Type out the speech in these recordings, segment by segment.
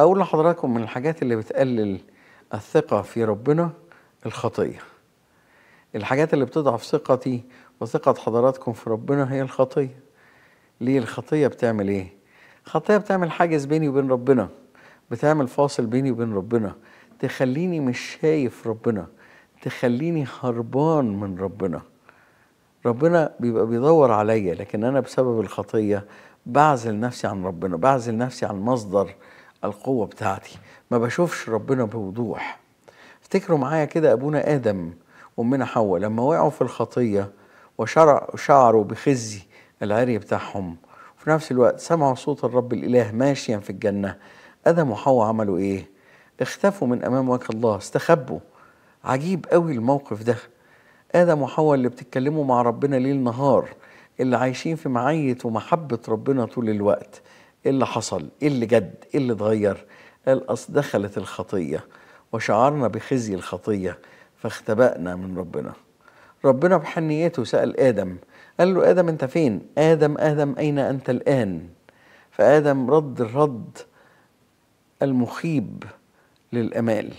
أقول لحضراتكم من الحاجات اللي بتقلل الثقة في ربنا الخطية الحاجات اللي بتضعف ثقتي وثقة حضراتكم في ربنا هي الخطية ليه الخطية بتعمل إيه؟ الخطية بتعمل حاجز بيني وبين ربنا بتعمل فاصل بيني وبين ربنا تخليني مش شايف ربنا تخليني هربان من ربنا ربنا بيبقى بيدور عليا لكن أنا بسبب الخطية بعزل نفسي عن ربنا بعزل نفسي عن مصدر القوة بتاعتي ما بشوفش ربنا بوضوح افتكروا معايا كده أبونا آدم وأمنا حواء لما وقعوا في الخطية وشعروا بخزي العري بتاعهم وفي نفس الوقت سمعوا صوت الرب الإله ماشيا في الجنة آدم وحواء عملوا إيه؟ اختفوا من أمام وجه الله استخبوا عجيب قوي الموقف ده آدم وحواء اللي بتتكلموا مع ربنا ليل نهار اللي عايشين في معية ومحبة ربنا طول الوقت ايه اللي حصل ايه اللي جد ايه اللي اتغير قال اصل دخلت الخطيه وشعرنا بخزي الخطيه فاختبأنا من ربنا ربنا بحنيته سأل آدم قال له آدم أنت فين آدم آدم أين أنت الآن فآدم رد الرد المخيب للأمال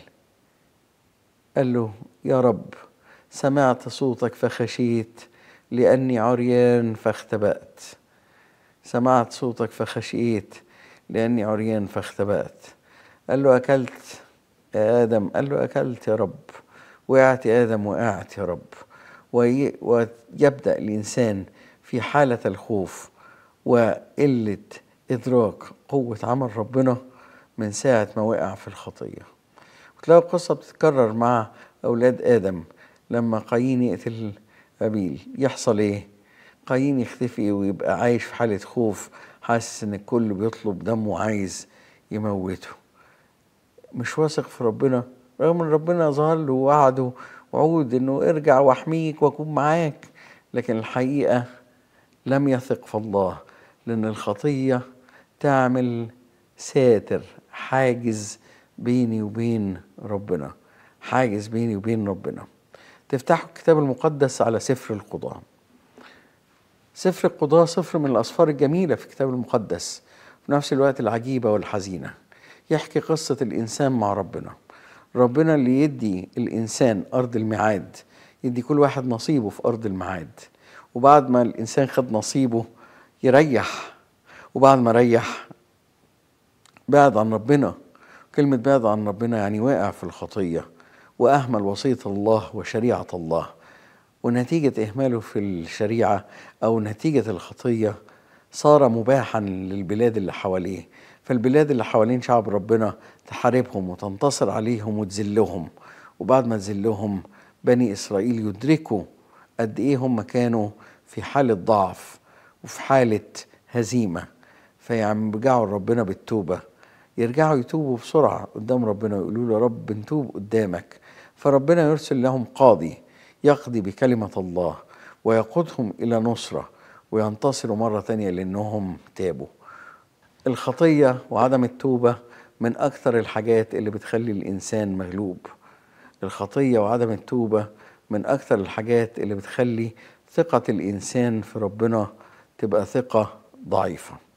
قال له يا رب سمعت صوتك فخشيت لأني عريان فاختبأت سمعت صوتك فخشيت لأني عريان فاختبأت قال له أكلت يا آدم قال له أكلت يا رب وقعت يا آدم وقعت يا رب ويبدأ الإنسان في حالة الخوف وقلة إدراك قوة عمل ربنا من ساعة ما وقع في الخطية وتلاقي القصة بتتكرر مع أولاد آدم لما قايين يقتل أبيل يحصل إيه؟ قايين يختفي ويبقى عايش في حالة خوف حاسس ان الكل بيطلب دمه عايز يموته مش واثق في ربنا رغم ان ربنا ظهر له ووعده وعود انه ارجع واحميك واكون معاك لكن الحقيقة لم يثق في الله لان الخطية تعمل ساتر حاجز بيني وبين ربنا حاجز بيني وبين ربنا تفتحوا الكتاب المقدس على سفر القضاه سفر القضاة سفر من الأسفار الجميلة في الكتاب المقدس في نفس الوقت العجيبة والحزينة يحكي قصة الإنسان مع ربنا ربنا اللي يدي الإنسان أرض الميعاد يدي كل واحد نصيبه في أرض الميعاد وبعد ما الإنسان خد نصيبه يريح وبعد ما ريح بعد عن ربنا كلمة بعد عن ربنا يعني واقع في الخطية وأهمل وصية الله وشريعة الله ونتيجة إهماله في الشريعة أو نتيجة الخطية صار مباحا للبلاد اللي حواليه فالبلاد اللي حوالين شعب ربنا تحاربهم وتنتصر عليهم وتذلهم وبعد ما تذلهم بني إسرائيل يدركوا قد إيه هم كانوا في حالة ضعف وفي حالة هزيمة فيرجعوا لربنا بالتوبة يرجعوا يتوبوا بسرعة قدام ربنا ويقولوا له رب نتوب قدامك فربنا يرسل لهم قاضي يقضي بكلمة الله ويقودهم إلى نصرة وينتصروا مرة تانية لأنهم تابوا الخطية وعدم التوبة من أكثر الحاجات اللي بتخلي الإنسان مغلوب الخطية وعدم التوبة من أكثر الحاجات اللي بتخلي ثقة الإنسان في ربنا تبقى ثقة ضعيفة